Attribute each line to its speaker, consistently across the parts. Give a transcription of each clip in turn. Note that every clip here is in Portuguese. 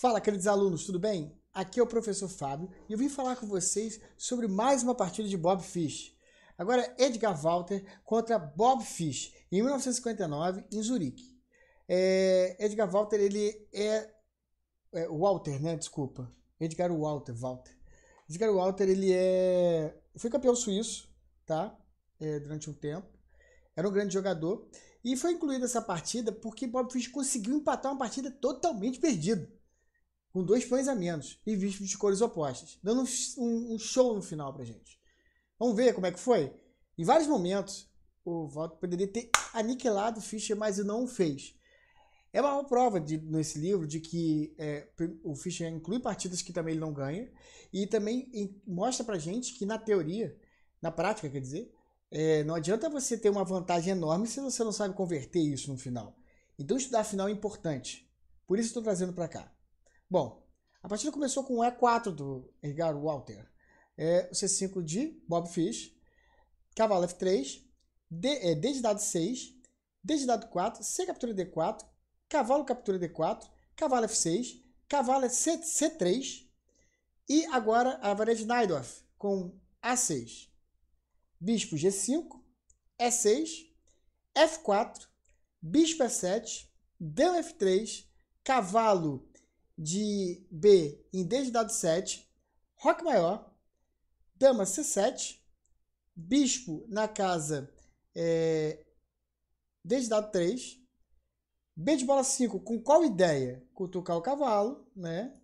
Speaker 1: Fala, queridos alunos, tudo bem? Aqui é o professor Fábio e eu vim falar com vocês sobre mais uma partida de Bob Fish. Agora, Edgar Walter contra Bob Fish, em 1959, em Zurique. É, Edgar Walter, ele é, é... Walter, né? Desculpa. Edgar Walter, Walter. Edgar Walter, ele é... Foi campeão suíço, tá? É, durante um tempo. Era um grande jogador. E foi incluída essa partida porque Bob Fish conseguiu empatar uma partida totalmente perdida com dois pães a menos e vistos de cores opostas, dando um, um show no final pra gente. Vamos ver como é que foi? Em vários momentos, o Walter poderia ter aniquilado Fischer, mas não o fez. É uma prova de, nesse livro de que é, o Fischer inclui partidas que também ele não ganha e também mostra pra gente que na teoria, na prática, quer dizer, é, não adianta você ter uma vantagem enorme se você não sabe converter isso no final. Então estudar final é importante. Por isso estou trazendo para cá. Bom, a partida começou com E4 do Edgar Walter. É, C5 de Bob Fish. Cavalo F3. D, é, D de dado 6. D de dado 4. C captura D4. Cavalo captura D4. Cavalo F6. Cavalo C, C3. E agora a de Najdorf com A6. Bispo G5. E6. F4. Bispo F7. Dama F3. Cavalo de B em D de dado 7, Roque maior, Dama C7, Bispo na casa é, D de dado 3, B de bola 5, com qual ideia? Cutucar o cavalo, né?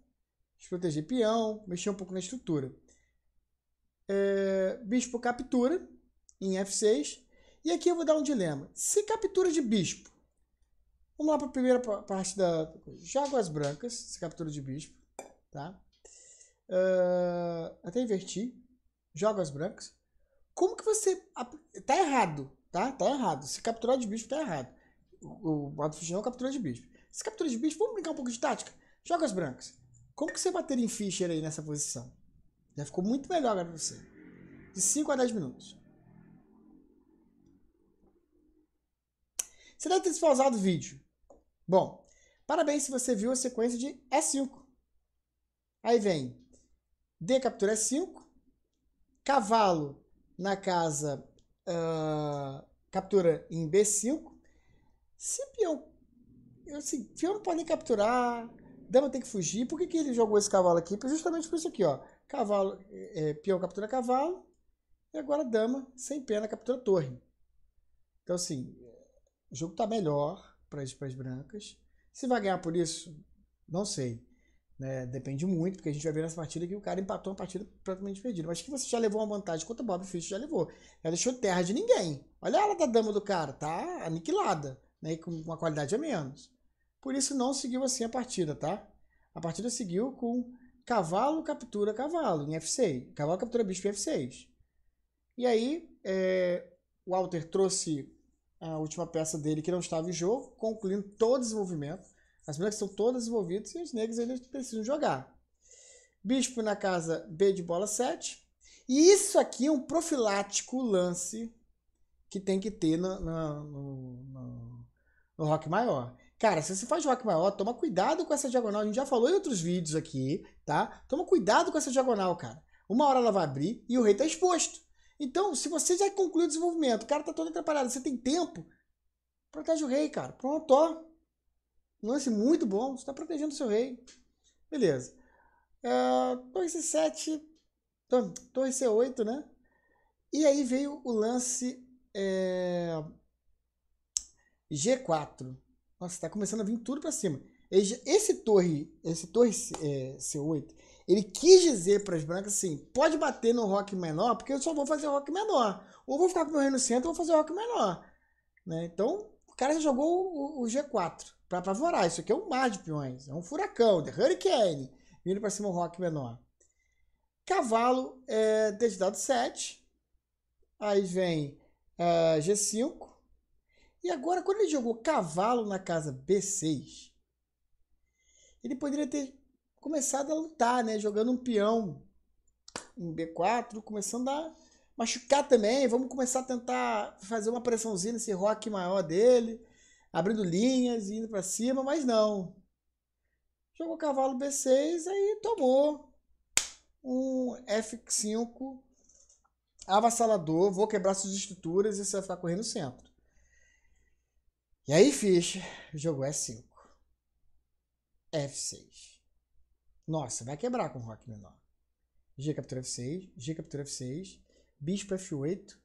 Speaker 1: Desproteger peão, mexer um pouco na estrutura. É, bispo captura em F6. E aqui eu vou dar um dilema. Se captura de bispo Vamos lá para a primeira parte da coisa. Jaguas brancas, essa captura de bispo, tá? Uh, até inverti. Jaguas brancas. Como que você... Tá errado, tá? Tá errado. Se capturar de bispo, tá errado. O, o não é captura de bispo. Se captura de bispo, vamos brincar um pouco de tática? as brancas. Como que você bater em Fischer aí nessa posição? Já ficou muito melhor agora pra você. De 5 a 10 minutos. Você deve ter despausado o vídeo. Bom, parabéns se você viu a sequência de E5. Aí vem D captura E5, cavalo na casa uh, captura em B5. Se peão, assim, peão não pode nem capturar, dama tem que fugir. Por que, que ele jogou esse cavalo aqui? Justamente por isso aqui, ó. Cavalo, é, é, peão captura cavalo, e agora dama sem pena captura torre. Então, assim, o jogo está melhor para as brancas. Se vai ganhar por isso, não sei. Né? Depende muito, porque a gente vai ver nessa partida que o cara empatou uma partida praticamente perdida. Mas que você já levou uma vantagem contra o Bob Fischer já levou. Ela deixou terra de ninguém. Olha ela da dama do cara, tá aniquilada, né? com uma qualidade a menos. Por isso não seguiu assim a partida, tá? A partida seguiu com cavalo captura cavalo em F6. Cavalo captura bispo em F6. E aí, é, o Walter trouxe a última peça dele que não estava em jogo, concluindo todo o desenvolvimento. As brancas estão todas desenvolvidas e os negros eles precisam jogar. Bispo na casa B de bola 7. E isso aqui é um profilático lance que tem que ter no, no, no, no rock maior. Cara, se você faz rock maior, toma cuidado com essa diagonal. A gente já falou em outros vídeos aqui, tá? Toma cuidado com essa diagonal, cara. Uma hora ela vai abrir e o rei tá exposto. Então, se você já concluiu o desenvolvimento, o cara tá todo atrapalhado, você tem tempo, protege o rei, cara. Pronto, ó. Um lance muito bom, você está protegendo o seu rei. Beleza. Uh, torre C7, torre C8, né? E aí veio o lance é, G4. Nossa, está começando a vir tudo para cima. Esse torre, esse torre é, C8, ele quis dizer para as brancas assim: pode bater no rock menor, porque eu só vou fazer rock menor. Ou vou ficar com o meu rei no centro, ou vou fazer rock menor. Né? Então, o cara já jogou o, o G4 para apavorar. Isso aqui é um mar de peões, é um furacão, The Hurricane, vindo para cima o rock menor. Cavalo é dado 7. Aí vem é, G5. E agora, quando ele jogou cavalo na casa B6, ele poderia ter começado a lutar, né? Jogando um peão em B4, começando a machucar também. Vamos começar a tentar fazer uma pressãozinha nesse rock maior dele, abrindo linhas, indo para cima, mas não. Jogou cavalo B6, aí tomou um F5 avassalador. Vou quebrar suas estruturas e você vai ficar correndo no centro. E aí, ficha, jogou E5, F6. Nossa, vai quebrar com rock menor. G captura F6, G captura F6, bispo F8.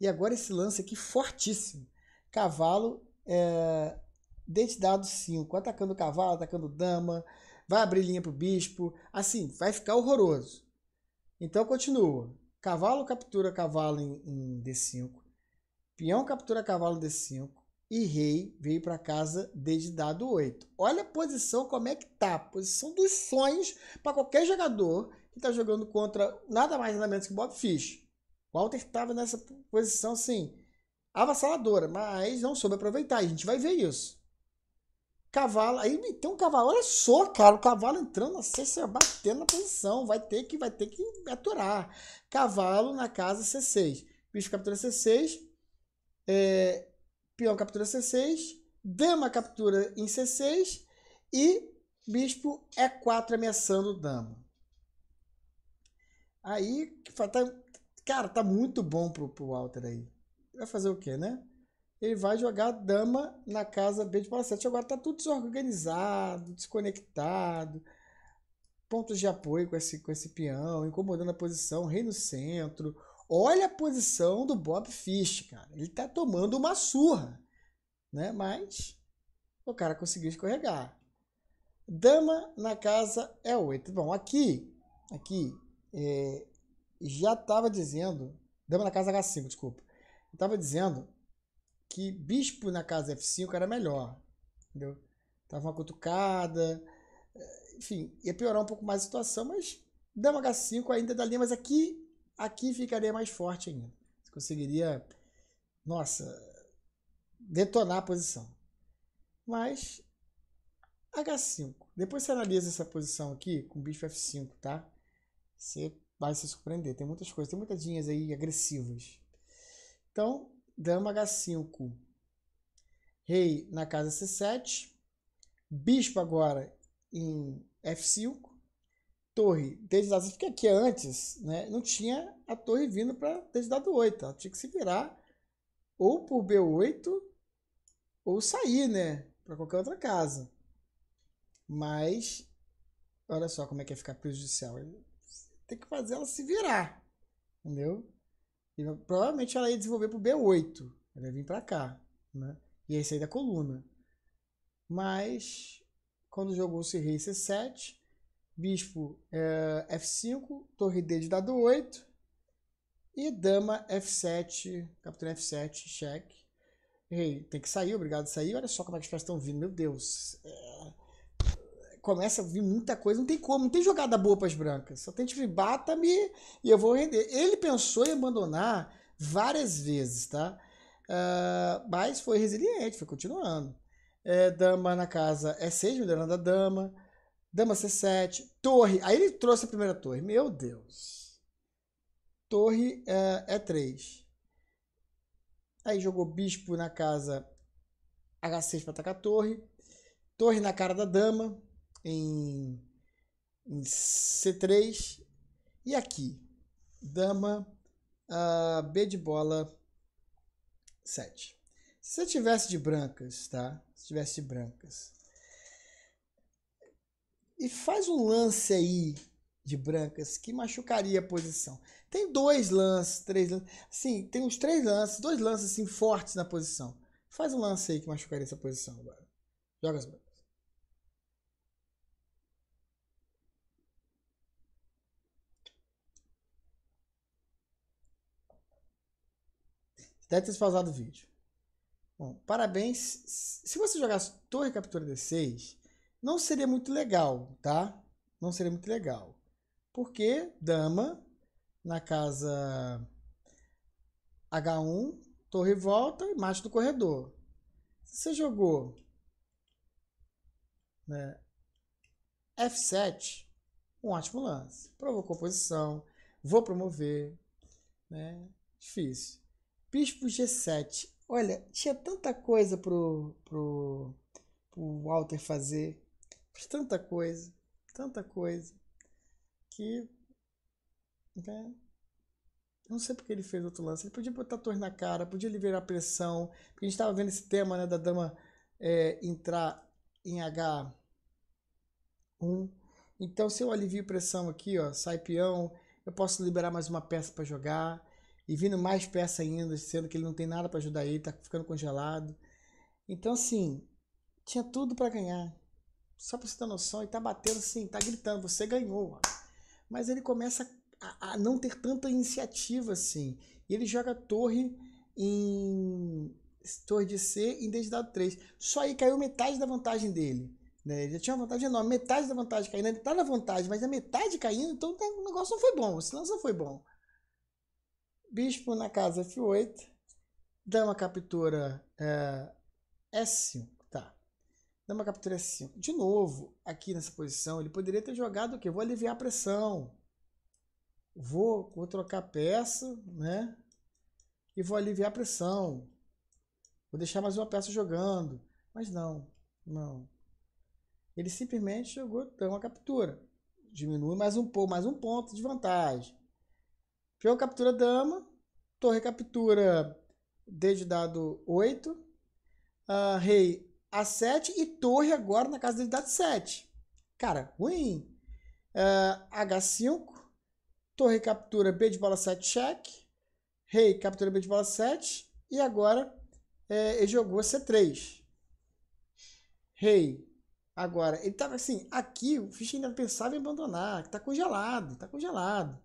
Speaker 1: E agora esse lance aqui fortíssimo. Cavalo, é, dente dado 5, atacando cavalo, atacando dama, vai abrir linha pro bispo. Assim, vai ficar horroroso. Então continua. Cavalo captura cavalo em, em D5. Peão captura cavalo em D5 e rei veio para casa desde dado 8. Olha a posição como é que tá, posição dos sonhos para qualquer jogador que está jogando contra nada mais nada menos que Bob Fish. Walter estava nessa posição assim avassaladora, mas não soube aproveitar. A gente vai ver isso. Cavalo, aí tem um cavalo, olha só, cara, o cavalo entrando na C6, batendo na posição, vai ter que vai ter que aturar. Cavalo na casa C6. Bicho captura C6. É, peão captura C6, dama captura em C6 e bispo E4 ameaçando dama. Aí, tá, cara, tá muito bom pro, pro Walter aí. Vai fazer o quê, né? Ele vai jogar dama na casa B de bola 7. Agora tá tudo desorganizado, desconectado. Pontos de apoio com esse, com esse peão, incomodando a posição, rei no centro, Olha a posição do Bob Fish, cara. Ele tá tomando uma surra, né? Mas o cara conseguiu escorregar. Dama na casa é 8. Bom, aqui, aqui é, já estava dizendo, dama na casa H5, desculpa. Estava dizendo que bispo na casa F5 era melhor, entendeu? Tava uma cutucada, é, enfim, ia piorar um pouco mais a situação, mas dama H5 ainda é dali, mas aqui aqui ficaria mais forte ainda. Você conseguiria, nossa, detonar a posição. Mas H5. Depois você analisa essa posição aqui com bicho F5, tá? Você vai se surpreender. Tem muitas coisas, tem muitas linhas aí agressivas. Então, dama H5. Rei na casa C7. Bispo agora em F5 torre desde dado porque aqui antes né, não tinha a torre vindo para desde dado 8. Ela tinha que se virar ou por B8 ou sair, né? Para qualquer outra casa. Mas, olha só como é que ia ficar prejudicial. Tem que fazer ela se virar, entendeu? E provavelmente ela ia desenvolver para o B8. Ela ia vir para cá, né? E aí sair da coluna. Mas, quando jogou-se rei C7, Bispo é, F5, torre D de dado 8. E dama F7, captura F7, cheque. Rei, tem que sair, obrigado a sair. Olha só como é que as peças estão vindo, meu Deus. É, começa a vir muita coisa, não tem como, não tem jogada boa para as brancas. Só tem tipo, bata-me e eu vou render. Ele pensou em abandonar várias vezes, tá? Uh, mas foi resiliente, foi continuando. É, dama na casa é 6, melhorando a dama. Dama C7, torre. Aí ele trouxe a primeira torre. Meu Deus. Torre é, eh, E3. Aí jogou bispo na casa H6 para atacar a torre. Torre na cara da dama em, em C3. E aqui, dama uh, B de bola 7. Se eu tivesse de brancas, tá? Se tivesse de brancas, e faz um lance aí de brancas que machucaria a posição. Tem dois lances, três lances. Assim, tem uns três lances, dois lances assim fortes na posição. Faz um lance aí que machucaria essa posição agora. Joga as brancas. Deve ter pausado o vídeo. Bom, parabéns. Se você jogasse torre captura D6, não seria muito legal, tá? Não seria muito legal. Porque dama na casa H1, torre volta e macho do corredor. Se você jogou né, F7, um ótimo lance. Provocou posição, vou promover. Né? Difícil. Bispo G7. Olha, tinha tanta coisa pro, pro, pro Walter fazer por tanta coisa, tanta coisa, que né, eu não sei porque ele fez outro lance. Ele podia botar torre na cara, podia liberar pressão. Porque a gente estava vendo esse tema né, da dama é, entrar em H1. Então, se eu alivio pressão aqui, ó, sai peão, eu posso liberar mais uma peça para jogar. E vindo mais peça ainda, sendo que ele não tem nada para ajudar ele, tá ficando congelado. Então, assim, tinha tudo para ganhar. Só pra você ter noção, ele tá batendo assim, tá gritando, você ganhou. Mas ele começa a, a, não ter tanta iniciativa assim. E ele joga torre em. Torre de C em dado 3. Só aí caiu metade da vantagem dele. Né? Ele já tinha uma vantagem enorme, metade da vantagem caindo. Ele tá na vantagem, mas a metade caindo, então o negócio não foi bom. Esse lance não foi bom. Bispo na casa F8. Dama captura eh, é, S1 dá uma captura C5. Assim, de novo, aqui nessa posição, ele poderia ter jogado o quê? Vou aliviar a pressão. Vou, vou trocar peça, né? E vou aliviar a pressão. Vou deixar mais uma peça jogando. Mas não, não. Ele simplesmente jogou dama captura. Diminui mais um mais um ponto de vantagem. Peão captura dama. Torre captura desde dado 8. Uh, ah, rei a 7 e torre agora na casa dele dá 7. Cara, ruim. Uh, ah, H5, torre captura B de bola 7 cheque, rei captura B de bola 7 e agora é, ele jogou C3. Rei, agora, ele tava assim, aqui o ficha ainda pensava em abandonar, tá congelado, tá congelado.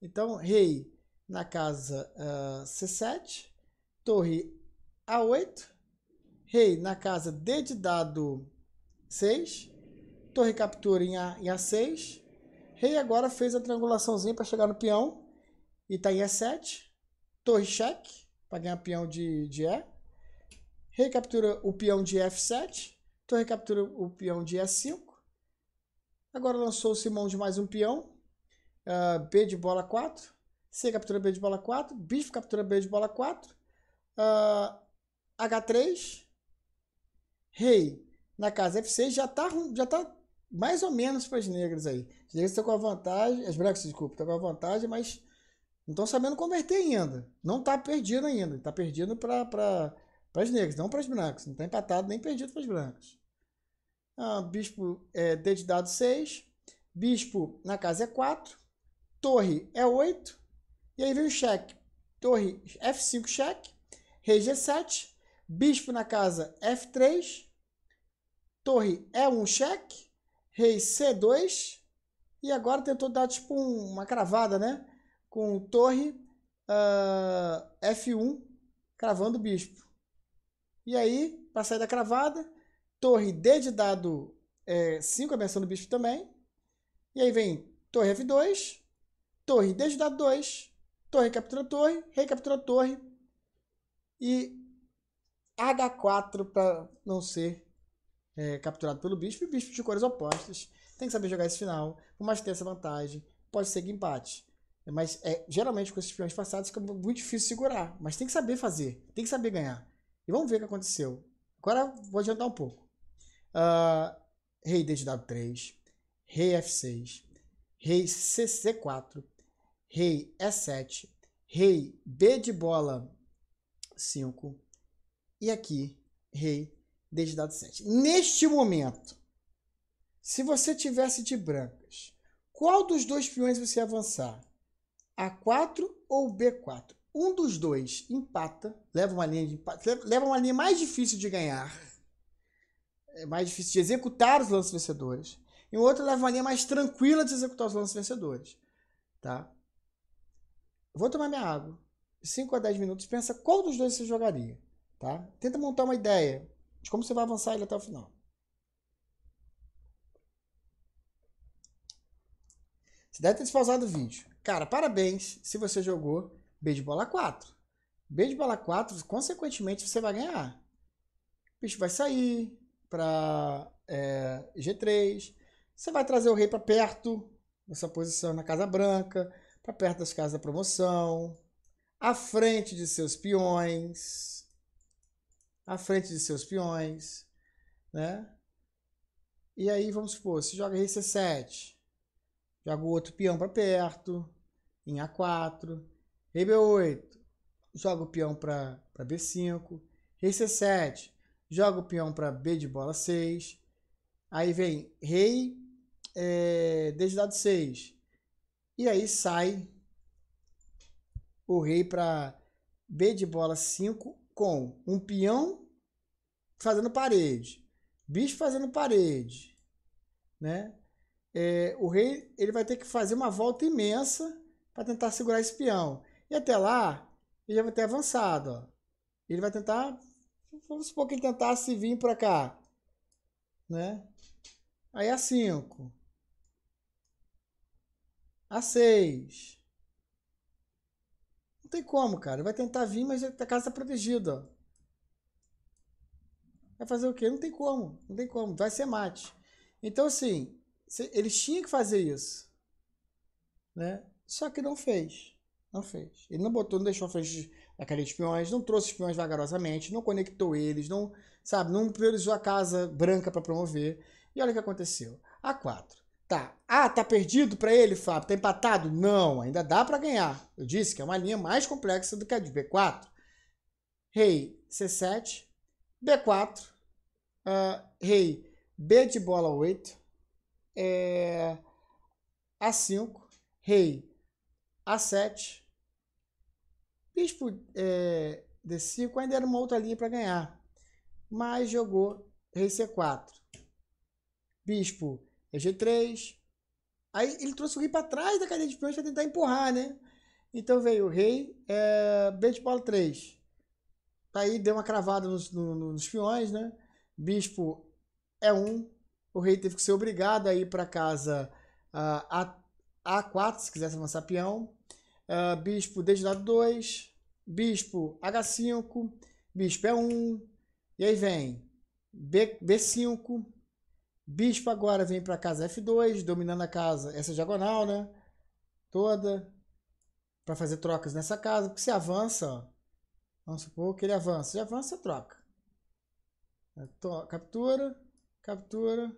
Speaker 1: Então, rei na casa uh, ah, C7, torre A8, rei na casa D de dado 6, torre captura em, a, em A6, rei agora fez a triangulaçãozinha para chegar no peão, e está em E7, torre cheque, para ganhar peão de, de E, rei captura o peão de F7, torre captura o peão de E5, agora lançou o Simão de mais um peão, uh, B de bola 4, C captura B de bola 4, bispo captura B de bola 4, uh, H3, rei na casa F6 já tá, já tá mais ou menos para as negras aí. As negras estão com a vantagem, as brancas, desculpa, estão com a vantagem, mas não estão sabendo converter ainda. Não está perdido ainda, está perdido para pra, as negras, não para as brancas. Não está empatado nem perdido para as brancas. Ah, bispo é D de dado 6, bispo na casa é 4, torre é 8, e aí vem o cheque. Torre F5 cheque, rei G7, Bispo na casa F3. Torre E1 cheque. Rei C2. E agora tentou dar tipo um, uma cravada, né? Com torre uh, ah, F1 cravando o bispo. E aí, para sair da cravada, torre D de dado é, 5, ameaçando o bispo também. E aí vem torre F2, torre D de dado 2, torre captura torre, rei captura torre. E H4 para não ser é, capturado pelo bispo. E bispo de cores opostas. Tem que saber jogar esse final. Por mais que tenha essa vantagem, pode que empate. Mas é, geralmente com esses peões passados fica muito difícil segurar. Mas tem que saber fazer, tem que saber ganhar. E vamos ver o que aconteceu. Agora vou adiantar um pouco. Uh, rei D de W3, rei F6, rei CC4, rei E7, rei B de bola 5, e aqui rei desde dado 7. Neste momento, se você tivesse de brancas, qual dos dois peões você avançar? A4 ou B4? Um dos dois empata, leva uma linha de empate, leva uma linha mais difícil de ganhar, é mais difícil de executar os lances vencedores, e o outro leva uma linha mais tranquila de executar os lances vencedores, tá? Vou tomar minha água. 5 a 10 minutos, pensa qual dos dois você jogaria. Tá? Tenta montar uma ideia de como você vai avançar ele até o final. Você deve ter despausado o vídeo. Cara, parabéns se você jogou B de bola 4. B de bola 4, consequentemente, você vai ganhar. O bicho vai sair para é, G3. Você vai trazer o rei para perto dessa posição na Casa Branca, para perto das casas da promoção, à frente de seus peões à frente de seus peões, né? E aí, vamos supor, se joga rei C7, joga o outro peão para perto, em A4, rei B8, joga o peão para B5, rei C7, joga o peão para B de bola 6, aí vem rei é, D dado 6, e aí sai o rei para B de bola 5 com um peão fazendo parede, bicho fazendo parede, né? É, o rei ele vai ter que fazer uma volta imensa para tentar segurar esse peão. E até lá, ele já vai ter avançado. Ó. Ele vai tentar. Vamos supor que ele tentasse vir para cá. Né? Aí é a 5. A 6 tem como, cara. Vai tentar vir, mas a casa tá protegida. Vai fazer o quê? Não tem como. Não tem como. Vai ser mate. Então, assim, eles tinham que fazer isso. Né? Só que não fez. Não fez. Ele não botou, não deixou frente a cadeia de peões, não trouxe os peões vagarosamente, não conectou eles, não, sabe, não priorizou a casa branca para promover. E olha o que aconteceu. A 4. Tá. Ah, tá perdido para ele, Fábio? Tá empatado? Não, ainda dá para ganhar. Eu disse que é uma linha mais complexa do que a de B4. Rei C7, B4, uh, rei B de bola 8, é, A5, rei A7, bispo é, D5 ainda era uma outra linha para ganhar, mas jogou rei C4, bispo é G3. Aí ele trouxe o rei para trás da cadeia de peões para tentar empurrar, né? Então veio o rei, é, B de bola 3. Aí deu uma cravada nos, no, nos peões, né? Bispo é 1. O rei teve que ser obrigado a ir para casa uh, a, A4, se quisesse avançar peão. Uh, bispo D de lado 2. Bispo H5. Bispo E1. É e aí vem B, B5. Bispo agora vem para casa F2, dominando a casa, essa diagonal, né? Toda. Para fazer trocas nessa casa, porque se avança, vamos supor que ele avança. Se avança, troca. É, captura, captura,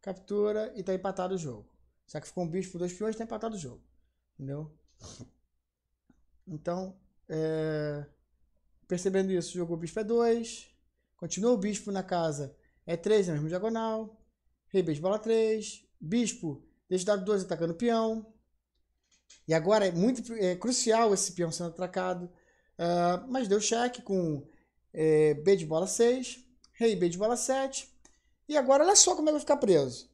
Speaker 1: captura e está empatado o jogo. Só que ficou um bispo, dois peões, está empatado o jogo. Entendeu? Então, é... percebendo isso, jogou o bispo E2. Continua o bispo na casa E3 na mesma diagonal. Rei B de bola 3. Bispo, deixa W2 atacando o peão. E agora é muito é, crucial esse peão sendo atacado. Uh, ah, mas deu cheque com é, B de bola 6. Rei B de bola 7. E agora olha só como ele é vai ficar preso.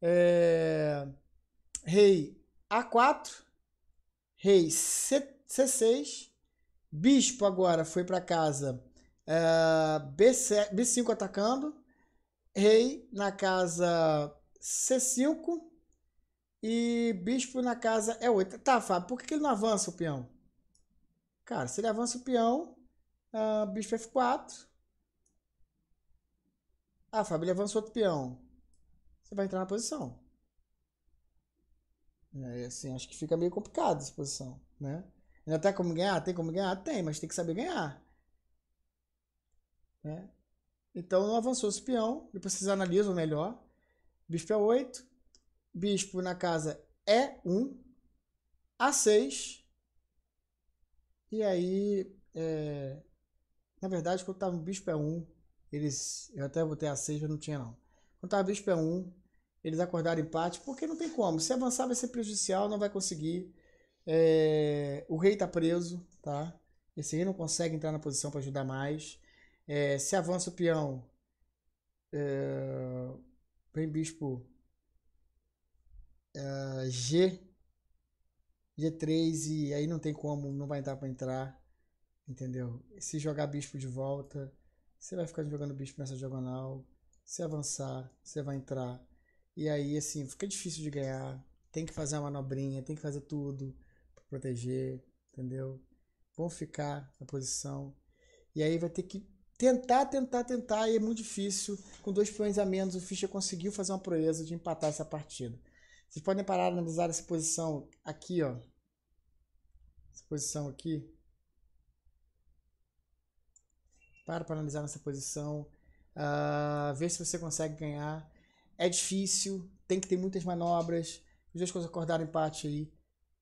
Speaker 1: É, rei A4. Rei C, C6. Bispo agora foi para casa. Uh, B7, B5 atacando rei na casa C5 e bispo na casa E8. Tá, Fábio, por que ele não avança o peão? Cara, se ele avança o peão, uh, bispo F4. Ah, Fábio, ele avança outro peão. Você vai entrar na posição. É, assim, acho que fica meio complicado essa posição, né? Ainda tem como ganhar? Tem como ganhar? Tem, mas tem que saber ganhar. Né? Então não avançou esse peão. Depois vocês analisam melhor. Bispo é 8 Bispo na casa é 1 A6. E aí. É... Na verdade, quando estava no Bispo é 1 eles. Eu até botei A6, mas não tinha não. Quando estava Bispo é 1 eles acordaram empate, porque não tem como. Se avançar vai ser prejudicial, não vai conseguir. É... O rei está preso, tá? Esse rei não consegue entrar na posição para ajudar mais. É, se avança o peão, é, vem bispo é, G, G3 e aí não tem como, não vai dar para entrar, entendeu? Se jogar bispo de volta, você vai ficar jogando bispo nessa diagonal, se avançar, você vai entrar. E aí, assim, fica difícil de ganhar, tem que fazer a manobrinha, tem que fazer tudo para proteger, entendeu? Vão ficar na posição. E aí vai ter que tentar, tentar, tentar, e é muito difícil. Com dois peões a menos, o Fischer conseguiu fazer uma proeza de empatar essa partida. Vocês podem parar de analisar essa posição aqui, ó. Essa posição aqui. Para para analisar nessa posição. Uh, ver se você consegue ganhar. É difícil, tem que ter muitas manobras. Os dois acordaram empate aí.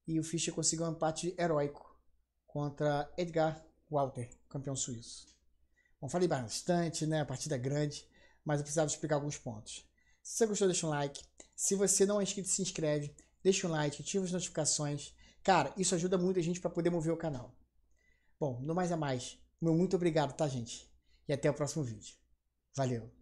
Speaker 1: E o Fischer conseguiu um empate heróico contra Edgar Walter, campeão suíço. Como falei bastante, né? A partida é grande, mas eu precisava explicar alguns pontos. Se você gostou, deixa um like. Se você não é inscrito, se inscreve, deixa um like, ativa as notificações. Cara, isso ajuda muito a gente para poder mover o canal. Bom, no mais a mais, meu muito obrigado, tá, gente? E até o próximo vídeo. Valeu!